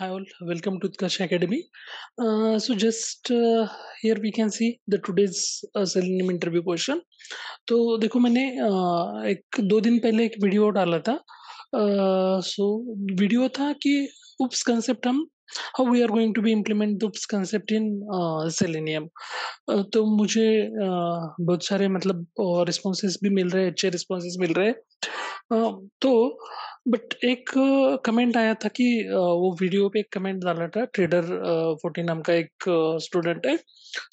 hi all welcome to Utkarsh academy uh, so just uh, here we can see the today's uh, selenium interview question to dekho maine uh, एक दो दिन पहले एक video डाला था uh, so, video tha ki oops concept hum how we are going to be implement the oops concept in uh, selenium uh, तो मुझे uh, बहुत सारे मतलब रिस्पॉन्सेस भी मिल रहे हैं अच्छे रिस्पॉन्सेस मिल रहे हैं तो बट एक कमेंट uh, आया था कि uh, वो वीडियो पे एक कमेंट डाला था ट्रेडर फोर्टी uh, नाम का एक स्टूडेंट है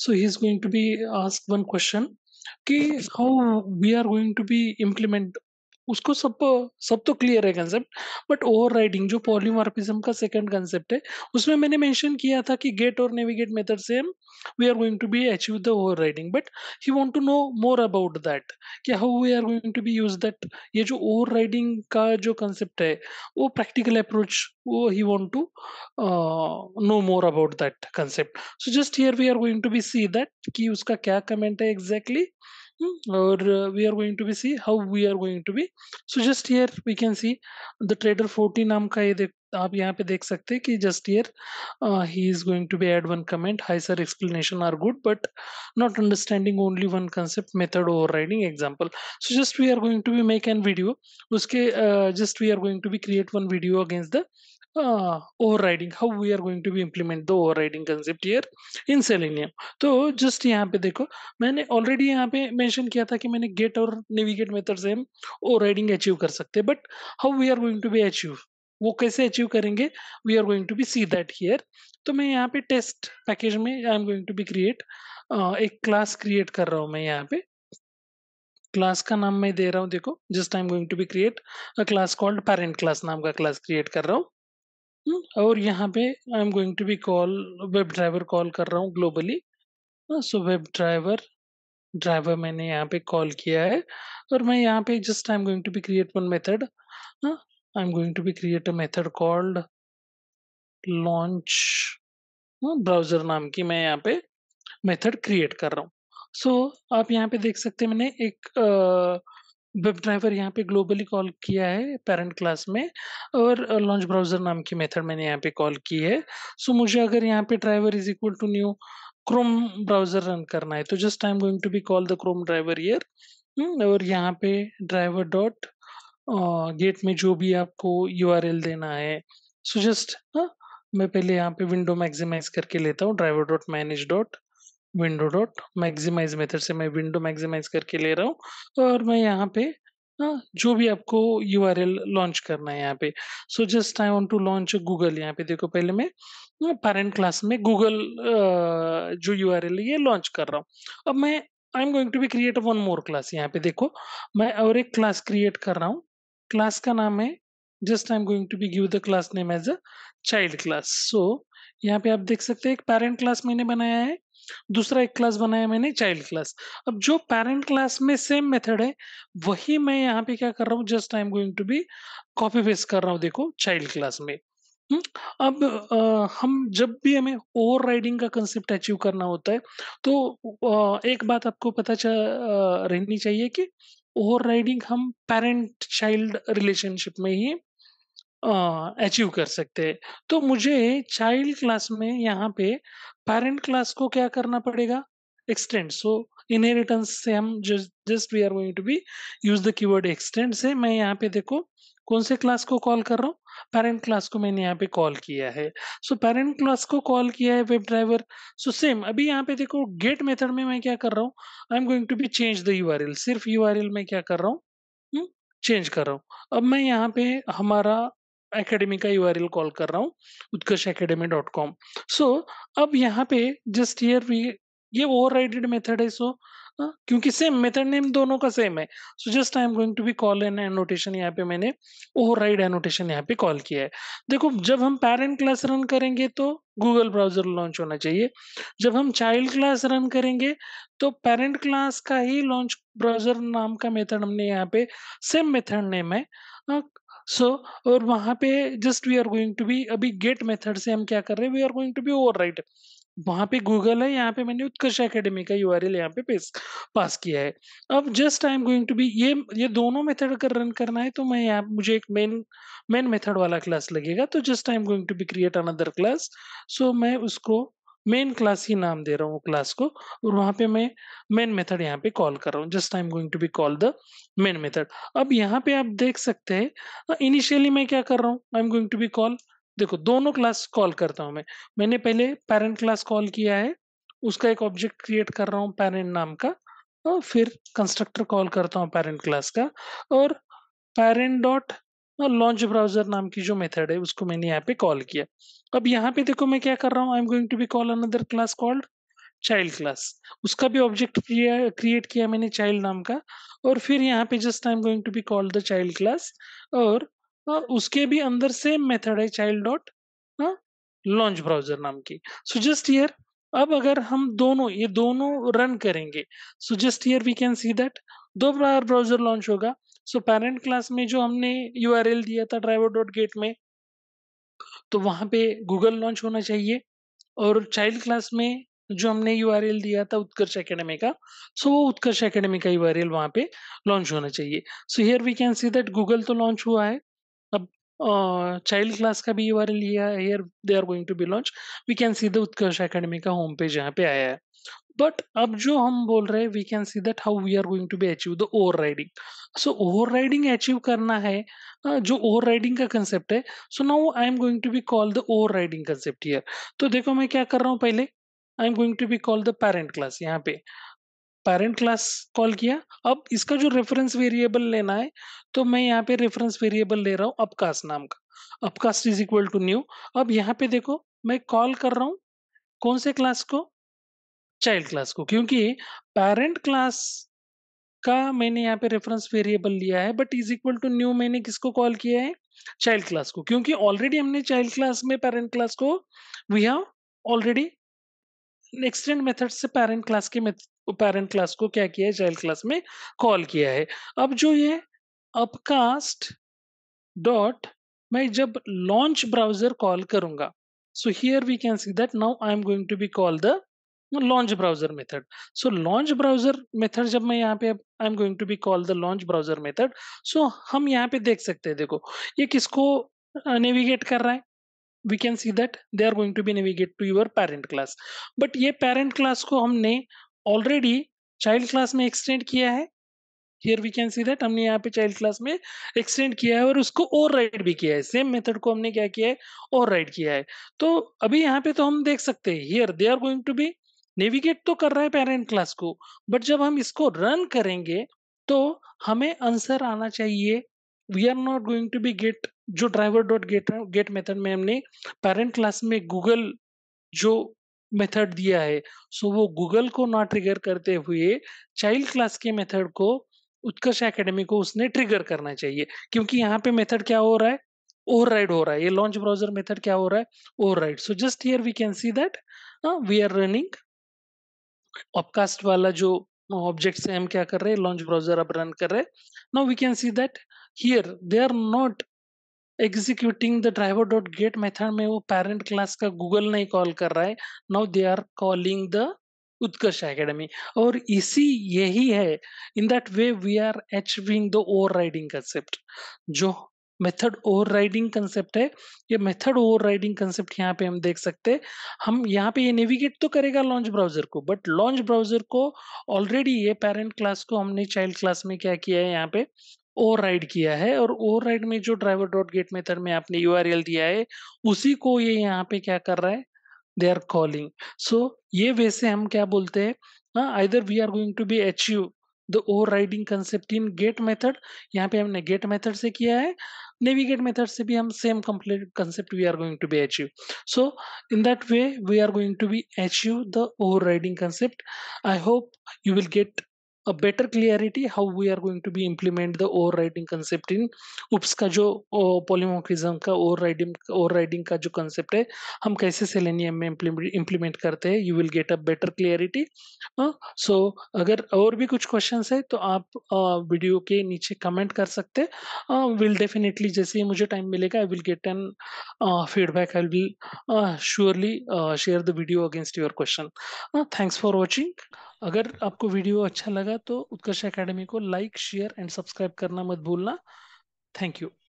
so he is going to be ask one question कि how we are going to be implement उसको सब सब तो क्लियर है कंसेप्ट बट ओवर जो पॉलीमॉर्फिज्म का सेकंड कंसेप्ट है उसमें मैंने मेंशन किया था कि गेट और नेविगेट मेथड से हम we are going to be achieve the overriding but he want to know more about that कि how we are going to be use that ये जो ओवरराइडिंग का जो कंसेप्ट है वो प्रैक्टिकल अप्रोच वो he want to know more about that concept so just here we are going to be see that कि उसका क्या कमेंट है exactly exactly? or uh, we are going to be see how we are going to be so just here we can see the trader 40 नाम का ye देख आप यहाँ पे देख सकते हैं कि just here he is going to be add one comment hi sir explanation are good but not understanding only one concept method overriding example so just we are going to be make an video उसके just we are going to be create one video against the uh, overriding how we are going to be implement the overriding concept here in selenium so just yahan pe dekho maine already yahan pe mention kiya tha ki maine get और navigate method से overriding achieve kar sakte but how we are going to be achieve वो कैसे achieve करेंगे we are going to be see that here तो मैं यहाँ पे test package में I am going to be create एक क्लास क्रिएट कर रहा हूँ मैं यहाँ पे क्लास का नाम मैं दे रहा हूँ देखो just I am going to be create a class called parent class नाम का क्लास क्रिएट कर रहा हूँ और यहाँ पे I am going to be call web driver call कर रहा हूँ globally so web driver driver मैंने यहाँ पे कॉल किया है और मैं यहाँ पे just I am going to be create one method I am going to be create a method called launch browser नाम की मैं यहाँ पे मेथड क्रिएट कर रहा हूँ सो so, आप यहाँ पे देख सकते हैं मैंने एक uh, वेब ड्राइवर यहाँ पे ग्लोबली कॉल किया है पेरेंट क्लास में और लॉन्च ब्राउजर नाम की मेथड मैंने यहाँ पे कॉल की है सो so, मुझे अगर यहाँ पे driver is equal to new Chrome browser run करना है तो just I am going to be call the Chrome driver here और यहाँ पे ड्राइवर डॉट गेट में जो भी आपको यू देना है सो so, जस्ट हाँ, मैं पहले यहाँ पे विंडो मैक्सिमाइज करके लेता हूँ driver dot manage dot window dot maximise method से मैं विंडो मैक्सिमाइज करके ले रहा हूँ और मैं यहाँ पे ना हाँ, जो भी आपको यू आर एल लॉन्च करना है यहाँ पे so just I want to launch Google यहाँ पे देखो पहले मैं पेरेंट हाँ, क्लास में गूगल जो यू आर एल ये लॉन्च कर रहा हूँ अब मैं I am going to be create one more class यहाँ पे देखो मैं और एक क्लास क्रिएट कर रहा हूँ क्लास का नाम है just I am going to be give the class name as a child class so यहाँ पे आप देख सकते हैं एक पेरेंट क्लास मैंने बनाया है दूसरा एक क्लास बनाया मैंने चाइल्ड क्लास अब जो पेरेंट क्लास में सेम मेथड है वही मैं यहाँ पे क्या कर रहा हूँ just I am going to be copy paste कर रहा हूँ देखो चाइल्ड क्लास में हम्म, अब आ, हम जब भी हमें ओवर राइडिंग का कंसेप्ट अचीव करना होता है तो आ, एक बात आपको पता चा, आ, रहनी चाहिए कि ओवर राइडिंग हम पेरेंट चाइल्ड रिलेशनशिप में ही अचीव कर सकते हैं तो मुझे चाइल्ड क्लास में यहाँ पे पेरेंट क्लास को क्या करना पड़ेगा एक्सटेंड सो इनहेरिटेंस से हम just we are going to be use the keyword extend से मैं यहाँ पे देखो कौन से क्लास को कॉल कर रहा हूँ पेरेंट क्लास को मैंने यहाँ पे कॉल किया है सो पेरेंट क्लास को कॉल किया है वेब ड्राइवर सो सेम अभी यहाँ पे देखो गेट मेथड में मैं क्या कर रहा हूँ I am going to be change the U सिर्फ यू में क्या कर रहा हूँ चेंज हम्म, कर रहा हूँ अब मैं यहाँ पे हमारा एकेडमी का यू कॉल कर रहा हूँ Utkarsh Academy dot com so अब यहाँ पे जस्ट हियर वी ये ओवर राइडेड मेथड है सो हाँ, क्योंकि सेम मेथड नेम दोनों का सेम है so just I am going to be call an annotation यहाँ पे मैंने ओवर राइड एनोटेशन यहाँ पे कॉल किया है देखो जब हम पेरेंट क्लास रन करेंगे तो गूगल ब्राउजर लॉन्च होना चाहिए जब हम चाइल्ड क्लास रन करेंगे तो पेरेंट क्लास का ही लॉन्च ब्राउजर नाम का मेथड हमने यहाँ पे सेम मेथड नेम है हाँ, सो so, और वहां पे just we are going to be अभी गेट मेथड से हम क्या कर रहे हैं we are going to be override वहां पे गूगल है यहाँ पे मैंने उत्कर्ष एकेडमी का यू आर एल यहाँ पे पेस पास किया है अब just I am going to be ये ये दोनों मेथड कर रन करना है तो मैं यहाँ मुझे एक मेन मेन मेथड वाला क्लास लगेगा तो just I am going to be create another class so मैं उसको मेन क्लास ही नाम दे रहा हूँ क्लास को और वहां पे मैं मेन मेथड यहाँ पे कॉल कर रहा हूँ just I am going to be call the main method अब यहाँ पे आप देख सकते हैं इनिशियली हाँ, मैं क्या कर रहा हूँ I am going to be call देखो दोनों क्लास कॉल करता हूँ मैं मैंने पहले पेरेंट क्लास कॉल किया है उसका एक ऑब्जेक्ट क्रिएट कर रहा हूँ पेरेंट नाम का और फिर कंस्ट्रक्टर कॉल करता हूँ पेरेंट क्लास का और पेरेंट डॉट और लॉन्च ब्राउजर नाम की जो मेथड है उसको मैंने यहाँ पे कॉल किया अब यहाँ पे देखो मैं क्या कर रहा हूँ I am going to be call another class called child class उसका भी ऑब्जेक्ट क्रिएट किया मैंने चाइल्ड नाम का और फिर यहाँ पे just I am going to be call the child class और उसके भी अंदर सेम मेथड है चाइल्ड डॉट लॉन्च ब्राउजर नाम की सो जस्ट हियर अब अगर हम दोनों ये दोनों रन करेंगे so just here we can see that दो बार ब्राउजर लॉन्च होगा सो पेरेंट क्लास में जो हमने यू दिया था ड्राइवर डॉट गेट में तो वहाँ पे गूगल लॉन्च होना चाहिए और चाइल्ड क्लास में जो हमने यू दिया था उत्कर्ष अकेडमी का सो वो उत्कर्ष अकेडमी का यू आर वहाँ पे लॉन्च होना चाहिए so here we can see that Google तो लॉन्च हुआ है चाइल्ड क्लास का भी U R L here they are going to be launch we can see the Utkarsh academy का होम पेज यहाँ पे आया है बट अब जो हम बोल रहे हैं we can see that how we are going to be achieve the overriding so overriding achieve करना है जो ओवर राइडिंग का कंसेप्ट है so now I am going to be call the overriding concept here तो देखो मैं क्या कर रहा हूँ पहले I am going to be call the parent class यहाँ पे पेरेंट क्लास कॉल किया अब इसका जो रेफरेंस वेरिएबल लेना है तो मैं यहाँ पे रेफरेंस वेरिएबल ले रहा हूँ अपकास नाम का upcast is equal to new अब यहाँ पे देखो मैं कॉल कर रहा हूँ कौन से क्लास को चाइल्ड क्लास को क्योंकि पेरेंट क्लास का मैंने यहाँ पे रेफरेंस वेरिएबल लिया है but is equal to new मैंने किसको कॉल किया है चाइल्ड क्लास को क्योंकि ऑलरेडी हमने चाइल्ड क्लास में पेरेंट क्लास को we have already extend method से पेरेंट क्लास के पेरेंट क्लास को क्या किया है चाइल्ड क्लास में कॉल किया है अब जो ये अपकास्ट डॉट मैं जब लॉन्च ब्राउजर कॉल करूंगा so here we can see that now I am going to be call the launch browser method so launch browser method जब मैं यहाँ पे I am going to be call the launch browser method so हम यहाँ पे देख सकते हैं देखो ये किसको नेविगेट कर रहा है we can see that they are going to be navigate to your parent class but ये पेरेंट क्लास को हमने ऑलरेडी चाइल्ड क्लास में एक्सटेंड किया है here we can see that हमने यहाँ पे चाइल्ड क्लास में एक्सटेंड किया है और उसको ओवर राइड भी किया है सेम मेथड को हमने क्या किया है ओवर राइड किया है तो अभी यहाँ पे तो हम देख सकते हैं here they are going to be navigate तो कर रहा है पेरेंट क्लास को बट जब हम इसको रन करेंगे तो हमें आंसर आना चाहिए we are not going to be get जो driver dot get get method में हमने पेरेंट क्लास में गूगल जो मेथड दिया है सो वो गूगल को ना ट्रिगर करते हुए चाइल्ड क्लास के मेथड को उत्कर्ष एकेडमी को उसने ट्रिगर करना चाहिए क्योंकि यहाँ पे मेथड क्या हो रहा है ओवर राइड हो रहा है ये लॉन्च ब्राउजर मेथड क्या हो रहा है override so just here we can see that we are running upcast वाला जो ऑब्जेक्ट से हम क्या कर रहे हैं लॉन्च ब्राउजर अब रन कर रहे हैं now we can see that here they are not executing the driver dot get method में वो पेरेंट क्लास का गूगल नहीं कॉल कर रहा है now they are calling the Utkarsh academy और इसी यही है in that way we are achieving the overriding concept जो मेथड ओवर राइडिंग कंसेप्ट है ये मेथड ओवर राइडिंग कंसेप्ट यहाँ पे हम देख सकते हैं हम यहाँ पे ये नेविगेट तो करेगा लॉन्च ब्राउजर को बट लॉन्च ब्राउजर को ऑलरेडी ये पेरेंट क्लास को हमने चाइल्ड क्लास में क्या किया है यहाँ पे ओवर राइड किया है और ओवर राइड में जो ड्राइवर डॉट गेट मेथड में आपने यू दिया है उसी को ये यहाँ पे क्या कर रहा है दे आर कॉलिंग सो ये वैसे हम क्या बोलते हैं ना either we are going to be achieve the overriding concept in get method यहाँ पे हमने गेट मेथड से किया है नेविगेट मेथड से भी हम same complete concept we are going to be achieve so in that way we are going to be achieve the overriding concept I hope you will get a better clarity how we are going to be implement the overriding concept in OOPs का जो पोलिमोफिज्म का overriding overriding का जो concept है हम कैसे selenium में implement करते हैं you will get a better clarity so अगर और भी कुछ क्वेश्चन है तो आप वीडियो के नीचे कमेंट कर सकते हैं विल डेफिनेटली जैसे ही मुझे टाइम मिलेगा I will get an feedback I will surely share the video against your question thanks for watching अगर आपको वीडियो अच्छा लगा तो उत्कर्ष एकेडमी को लाइक शेयर एंड सब्सक्राइब करना मत भूलना थैंक यू